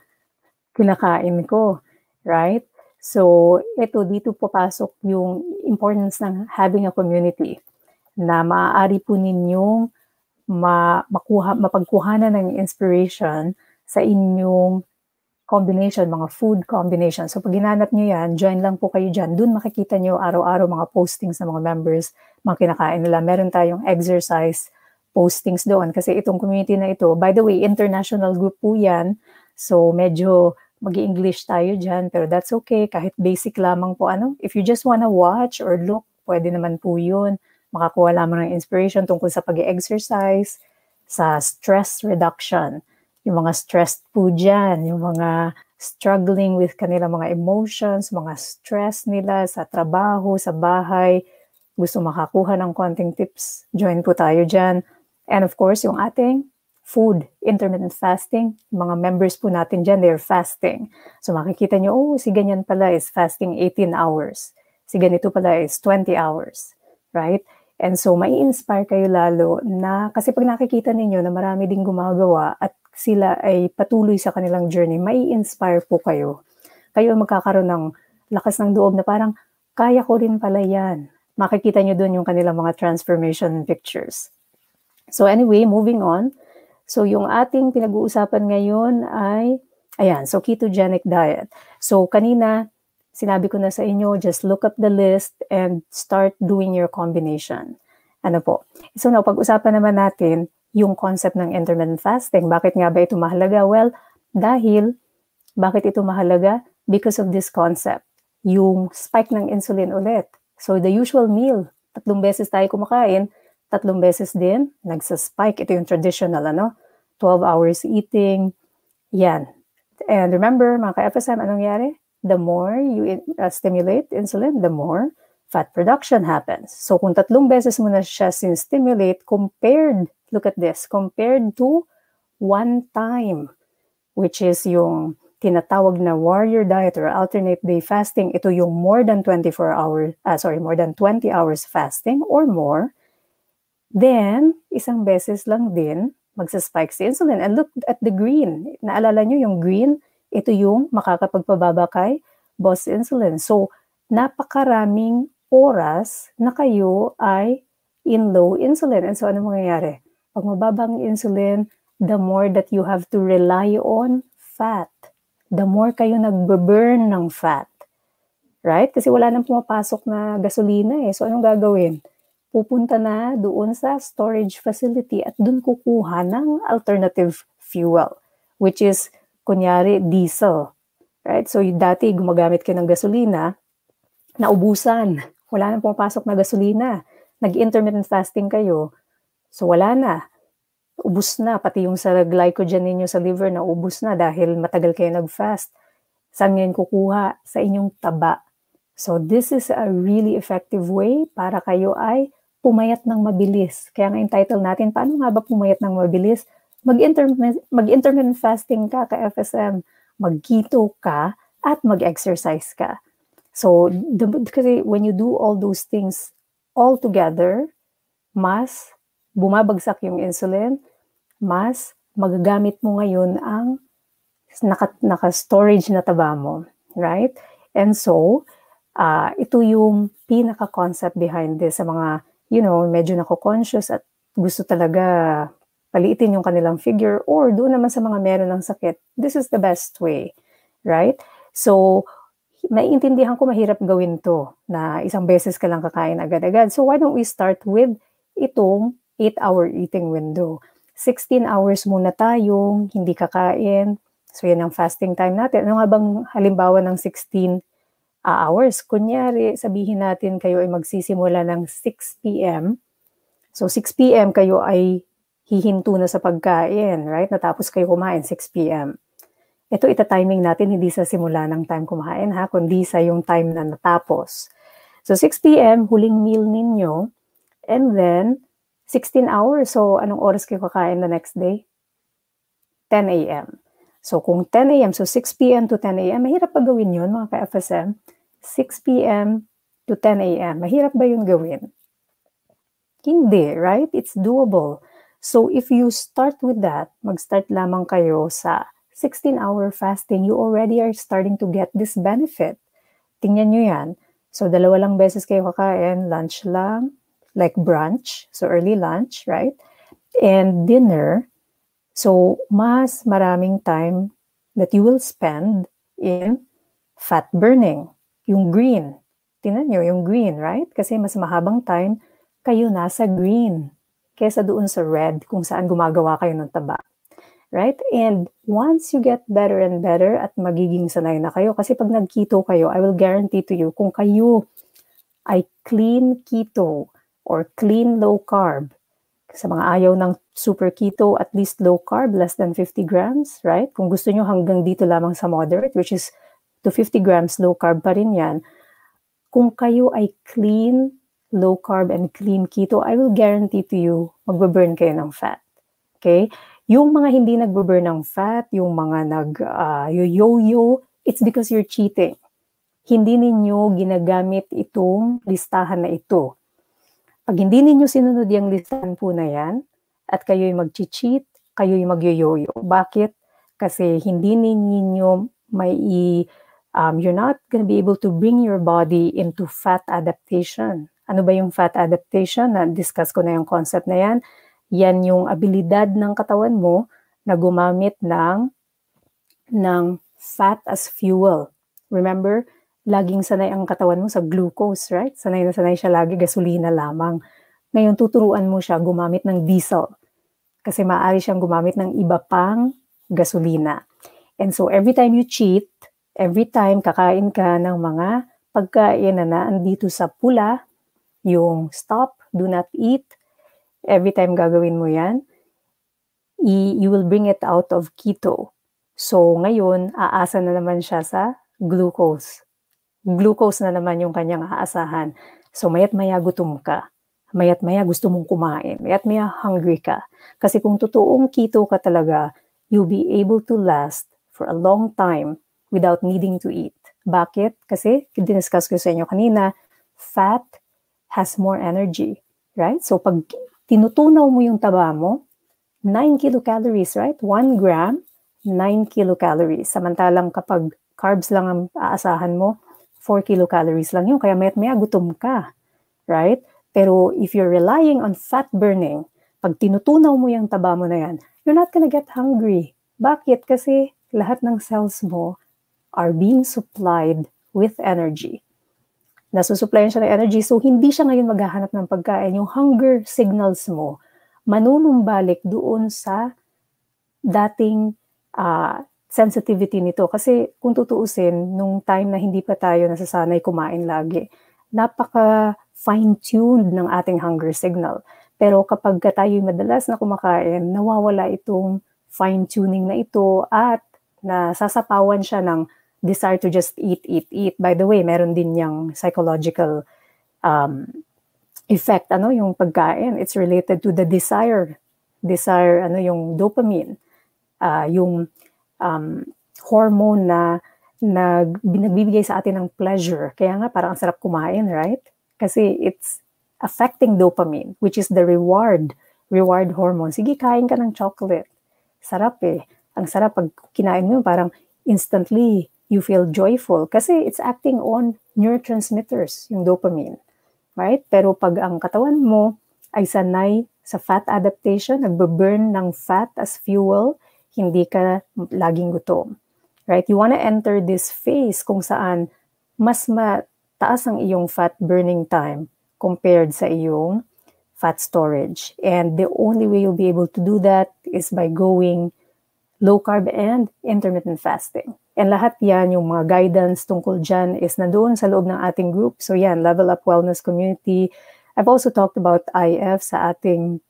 kinakain ko, right? So, ito dito po pasok yung importance ng having a community na maaari po ninyong ma makuha, mapagkuhanan ng inspiration sa inyong combination, mga food combination. So, pag ginanap nyo yan, join lang po kayo dyan. Doon makikita nyo araw-araw mga postings ng mga members, mga kinakain nila. Meron tayong exercise postings doon kasi itong community na ito, by the way, international group po yan. So medyo mag english tayo dyan, pero that's okay. Kahit basic lamang po, ano, if you just wanna watch or look, pwede naman po yun. Makakuha lamang ng inspiration tungkol sa pag exercise sa stress reduction. Yung mga stressed po dyan, yung mga struggling with kanila mga emotions, mga stress nila sa trabaho, sa bahay, gusto makakuha ng konting tips, join po tayo dyan And of course, yung ating food, intermittent fasting, mga members po natin dyan, they're fasting. So makikita nyo, oh, si ganyan pala is fasting 18 hours. Si ganito pala is 20 hours, right? And so, may inspire kayo lalo na, kasi pag nakikita ninyo na marami din gumagawa at sila ay patuloy sa kanilang journey, mai-inspire po kayo. Kayo magkakaroon ng lakas ng doob na parang, kaya ko rin pala yan. Makikita nyo doon yung kanilang mga transformation pictures. So anyway, moving on. So yung ating pinag-uusapan ngayon ay, ayan, so ketogenic diet. So kanina, sinabi ko na sa inyo, just look up the list and start doing your combination. Ano po? So now, pag-usapan naman natin yung concept ng intermittent fasting. Bakit nga ba ito mahalaga? Well, dahil, bakit ito mahalaga? Because of this concept. Yung spike ng insulin ulit. So the usual meal, tatlong beses tayo kumakain, tatlong beses din, nagsa-spike. Ito yung traditional, ano? 12 hours eating. Yan. And remember, mga ka-FSM, anong yari? The more you uh, stimulate insulin, the more fat production happens. So kung tatlong beses mo na siya sin-stimulate, compared, look at this, compared to one time, which is yung tinatawag na warrior diet or alternate day fasting, ito yung more than 24 hours, uh, sorry, more than 20 hours fasting or more, Then, isang beses lang din, magsaspike si insulin. And look at the green. Naalala nyo yung green? Ito yung makakapagpababa kay boss insulin. So, napakaraming oras na kayo ay in low insulin. And so, ano mangyayari? Pag mababang insulin, the more that you have to rely on fat. The more kayo nagbe-burn ng fat. Right? Kasi wala nang pumapasok na gasolina eh. So, anong gagawin? pupunta na doon sa storage facility at doon kukuha ng alternative fuel, which is, kunyari, diesel. Right? So, dati gumagamit ka ng gasolina, naubusan, wala nang pumapasok na gasolina, nag-intermittent fasting kayo, so wala na. Ubus na, pati yung sa glycogen ninyo sa liver na ubus na dahil matagal kayo nag-fast. Saan ngayon kukuha? Sa inyong taba. So this is a really effective way para kayo ay pumayat ng mabilis. Kaya nga yung title natin, paano nga ba pumayat ng mabilis? Mag-intermittent, mag-intermittent fasting ka ka-FSM, mag-keto ka, at mag-exercise ka. So, the, kasi when you do all those things all together, mas bumabagsak yung insulin, mas magagamit mo ngayon ang naka, naka-storage na taba mo, right? And so, uh, ito yung pinaka-concept behind this sa mga you know, medyo nako-conscious at gusto talaga paliitin yung kanilang figure or doon naman sa mga meron ng sakit, this is the best way, right? So, naiintindihan ko mahirap gawin to na isang beses ka lang kakain agad-agad. So, why don't we start with itong 8-hour eating window? 16 hours muna tayong hindi kakain. So, yan ang fasting time natin. Ano nga bang halimbawa ng 16 Ah, hours. Kunyari, sabihin natin kayo ay magsisimula ng 6 p.m. So 6 p.m. kayo ay hihinto na sa pagkain, right? Natapos kayo kumain 6 p.m. Ito ita-timing natin hindi sa simula ng time kumain ha, kundi sa yung time na natapos. So 6 p.m. huling meal ninyo and then 16 hours. So anong oras kayo kakain the next day? 10 a.m. So kung 10 a.m. so 6 p.m. to 10 a.m. mahirap pa gawin 'yon mga ka-FSM 6 p.m. to 10 a.m. Mahirap ba yung gawin? Hindi, right? It's doable. So if you start with that, mag-start lamang kayo sa 16-hour fasting, you already are starting to get this benefit. Tingnan nyo yan. So dalawa lang beses kayo kakain, lunch lang, like brunch, so early lunch, right? And dinner. So mas maraming time that you will spend in fat burning. Yung green. Tinan nyo, yung green, right? Kasi mas mahabang time kayo nasa green kesa doon sa red kung saan gumagawa kayo ng taba. Right? And once you get better and better at magiging sanay na kayo, kasi pag nagkito kayo, I will guarantee to you, kung kayo ay clean keto or clean low carb, sa mga ayaw ng super keto, at least low carb, less than 50 grams, right? Kung gusto nyo hanggang dito lamang sa moderate, which is to 50 grams, low carb pa rin yan. Kung kayo ay clean, low carb and clean keto, I will guarantee to you, magbaburn kayo ng fat. Okay? Yung mga hindi nagbaburn ng fat, yung mga nag uh, ah, yo-yo, it's because you're cheating. Hindi ninyo ginagamit itong listahan na ito. Pag hindi ninyo sinunod yung listahan po na yan, at kayo'y mag-cheat, kayo'y mag-yo-yo. Bakit? Kasi hindi ninyo may i- um, you're not going to be able to bring your body into fat adaptation. Ano ba yung fat adaptation? Na-discuss ko na yung concept na yan. Yan yung abilidad ng katawan mo na gumamit ng, ng fat as fuel. Remember, laging sanay ang katawan mo sa glucose, right? Sanay na sanay siya lagi, gasolina lamang. Ngayon, tuturuan mo siya gumamit ng diesel kasi maaari siyang gumamit ng iba pang gasolina. And so, every time you cheat, every time kakain ka ng mga pagkain na naandito sa pula, yung stop, do not eat, every time gagawin mo yan, you will bring it out of keto. So ngayon, aasa na naman siya sa glucose. Glucose na naman yung kanyang aasahan. So mayat maya gutom ka. Mayat maya gusto mong kumain. Mayat maya hungry ka. Kasi kung totoong keto ka talaga, you'll be able to last for a long time without needing to eat. Bakit? Kasi, diniscuss ko sa inyo kanina, fat has more energy, right? So, pag tinutunaw mo yung taba mo, 9 kilocalories, right? 1 gram, 9 kilocalories. Samantalang kapag carbs lang ang aasahan mo, 4 kilocalories lang yun. Kaya mayat maya gutom ka, right? Pero if you're relying on fat burning, pag tinutunaw mo yung taba mo na yan, you're not gonna get hungry. Bakit? Kasi lahat ng cells mo are being supplied with energy. Nasusuplayan siya ng energy, so hindi siya ngayon maghahanap ng pagkain. Yung hunger signals mo, manunumbalik doon sa dating uh, sensitivity nito. Kasi kung tutuusin, nung time na hindi pa tayo nasasanay kumain lagi, napaka fine-tuned ng ating hunger signal. Pero kapag tayo madalas na kumakain, nawawala itong fine-tuning na ito at nasasapawan siya ng desire to just eat, eat, eat. By the way, meron din yung psychological um, effect, ano, yung pagkain. It's related to the desire. Desire, ano, yung dopamine. Uh, yung um, hormone na nag, nagbibigay sa atin ng pleasure. Kaya nga, parang ang sarap kumain, right? Kasi it's affecting dopamine, which is the reward, reward hormone. Sige, kain ka ng chocolate. Sarap eh. Ang sarap pag kinain mo, parang instantly you feel joyful kasi it's acting on neurotransmitters, yung dopamine. Right? Pero pag ang katawan mo ay sanay sa fat adaptation, nagbe-burn ng fat as fuel, hindi ka laging gutom. Right? You want to enter this phase kung saan mas mataas ang iyong fat burning time compared sa iyong fat storage. And the only way you'll be able to do that is by going low carb and intermittent fasting. And lahat yan, yung mga guidance tungkol dyan is nandoon sa loob ng ating group. So yan, Level Up Wellness Community. I've also talked about IF sa ating,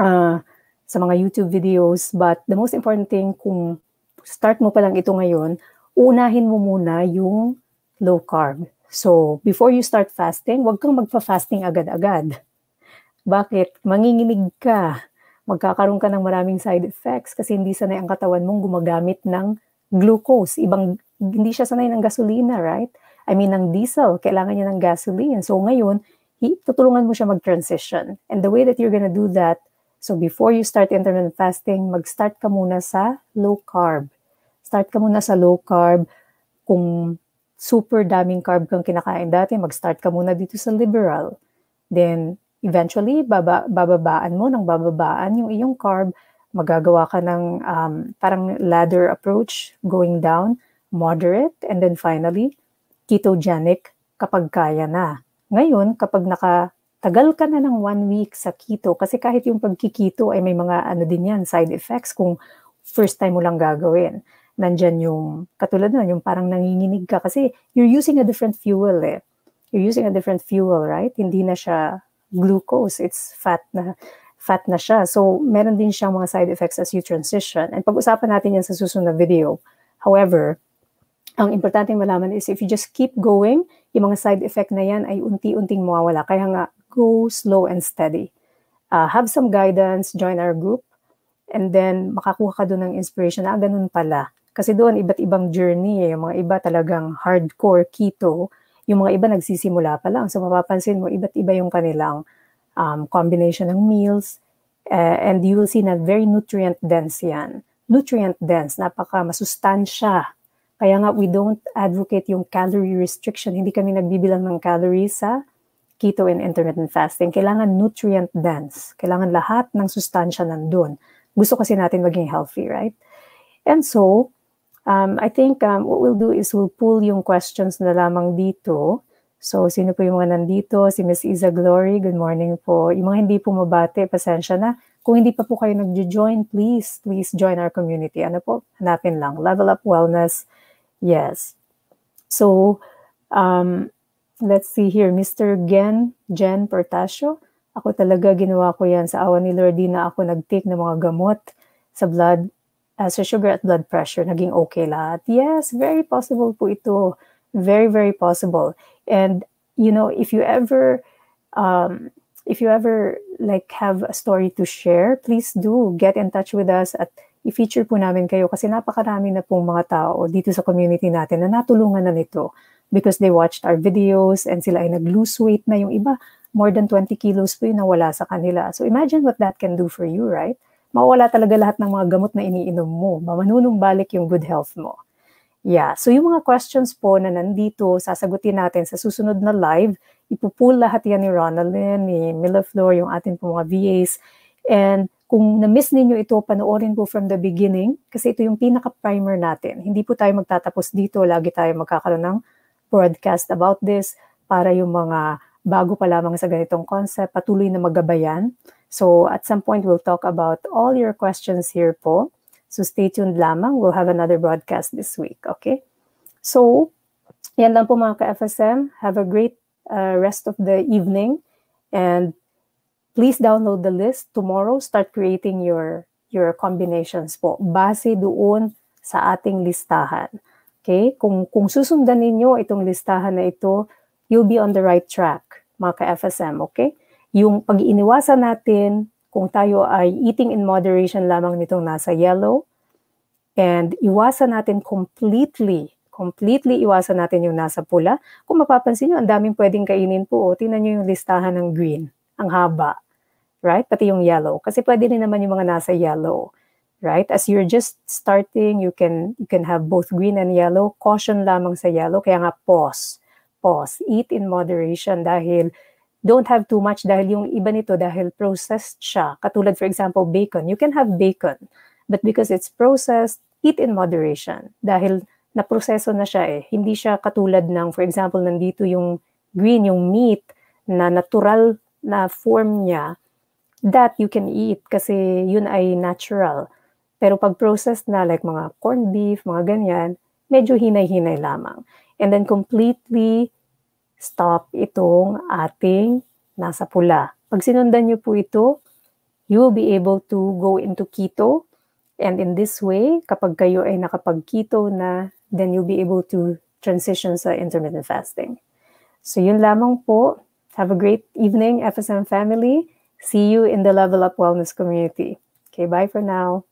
uh, sa mga YouTube videos. But the most important thing, kung start mo pa lang ito ngayon, unahin mo muna yung low carb. So before you start fasting, huwag kang magpa-fasting agad-agad. Bakit? Manginginig ka. Magkakaroon ka ng maraming side effects kasi hindi sanay ang katawan mong gumagamit ng glucose, ibang hindi siya sanay ng gasolina, right? I mean, ng diesel, kailangan niya ng gasoline. So ngayon, tutulungan mo siya mag-transition. And the way that you're gonna do that, so before you start intermittent fasting, mag-start ka muna sa low carb. Start ka muna sa low carb. Kung super daming carb kang kinakain dati, mag-start ka muna dito sa liberal. Then, eventually, baba, bababaan mo ng bababaan yung iyong carb magagawa ka ng um, parang ladder approach, going down, moderate, and then finally, ketogenic kapag kaya na. Ngayon, kapag nakatagal ka na ng one week sa keto, kasi kahit yung pagkikito ay may mga ano din yan, side effects kung first time mo lang gagawin. Nandyan yung, katulad nun, yung parang nanginginig ka kasi you're using a different fuel eh. You're using a different fuel, right? Hindi na siya glucose, it's fat na fat na siya. So, meron din siyang mga side effects as you transition. And pag-usapan natin yan sa susunod na video. However, ang importante malaman is if you just keep going, yung mga side effect na yan ay unti-unting mawawala. Kaya nga, go slow and steady. Uh, have some guidance, join our group, and then makakuha ka doon ng inspiration na ah, ganun pala. Kasi doon, iba't ibang journey. Eh. Yung mga iba talagang hardcore keto. Yung mga iba nagsisimula pa lang. So, mapapansin mo, iba't iba yung kanilang um, combination ng meals, uh, and you will see na very nutrient dense yan. Nutrient dense, napaka masustansya. Kaya nga, we don't advocate yung calorie restriction. Hindi kami nagbibilang ng calories sa keto and intermittent fasting. Kailangan nutrient dense. Kailangan lahat ng sustansya nandun. Gusto kasi natin maging healthy, right? And so, um, I think um, what we'll do is we'll pull yung questions na lamang dito So, sino po yung mga nandito? Si Miss Isa Glory, good morning po. Yung mga hindi po mabate, pasensya na. Kung hindi pa po kayo nag-join, please, please join our community. Ano po? Hanapin lang. Level Up Wellness. Yes. So, um, let's see here. Mr. Gen, Jen Portasio. Ako talaga ginawa ko yan sa awan ni Lord na ako nag-take ng mga gamot sa blood, uh, sa sugar at blood pressure. Naging okay lahat. Yes, very possible po ito very very possible and you know if you ever um, if you ever like have a story to share please do get in touch with us at i-feature po namin kayo kasi napakarami na pong mga tao dito sa community natin na natulungan na nito because they watched our videos and sila ay nag-lose weight na yung iba more than 20 kilos po yung nawala sa kanila. So imagine what that can do for you, right? Mawala talaga lahat ng mga gamot na iniinom mo. Mamanunong balik yung good health mo. Yeah, so yung mga questions po na nandito, sasagutin natin sa susunod na live. Ipupool lahat yan ni Ronaldin, ni Millaflor, yung atin po mga VAs. And kung na-miss ninyo ito, panoorin po from the beginning kasi ito yung pinaka-primer natin. Hindi po tayo magtatapos dito. Lagi tayo magkakaroon ng broadcast about this para yung mga bago pa lamang sa ganitong concept, patuloy na magabayan. So at some point, we'll talk about all your questions here po. So stay tuned lamang. We'll have another broadcast this week, okay? So, yan lang po mga ka-FSM. Have a great uh, rest of the evening. And please download the list. Tomorrow, start creating your, your combinations po. Base doon sa ating listahan. Okay? Kung, kung susundan ninyo itong listahan na ito, you'll be on the right track, mga ka-FSM, okay? Yung pag-iiniwasan natin, kung tayo ay eating in moderation lamang nitong nasa yellow. And iwasan natin completely, completely iwasan natin yung nasa pula. Kung mapapansin nyo, ang daming pwedeng kainin po. O, tingnan nyo yung listahan ng green, ang haba, right? Pati yung yellow. Kasi pwede rin naman yung mga nasa yellow, right? As you're just starting, you can, you can have both green and yellow. Caution lamang sa yellow, kaya nga pause. Pause. Eat in moderation dahil don't have too much dahil yung iba nito dahil processed siya. Katulad for example, bacon. You can have bacon, but because it's processed, eat in moderation dahil naproseso na siya eh. Hindi siya katulad ng for example nandito yung green, yung meat na natural na form niya that you can eat kasi yun ay natural. Pero pag processed na like mga corned beef, mga ganyan, medyo hinay-hinay lamang. And then completely stop itong ating nasa pula. Pag sinundan nyo po ito, you will be able to go into keto. And in this way, kapag kayo ay nakapag-keto na, then you'll be able to transition sa intermittent fasting. So yun lamang po. Have a great evening, FSM family. See you in the Level Up Wellness community. Okay, bye for now.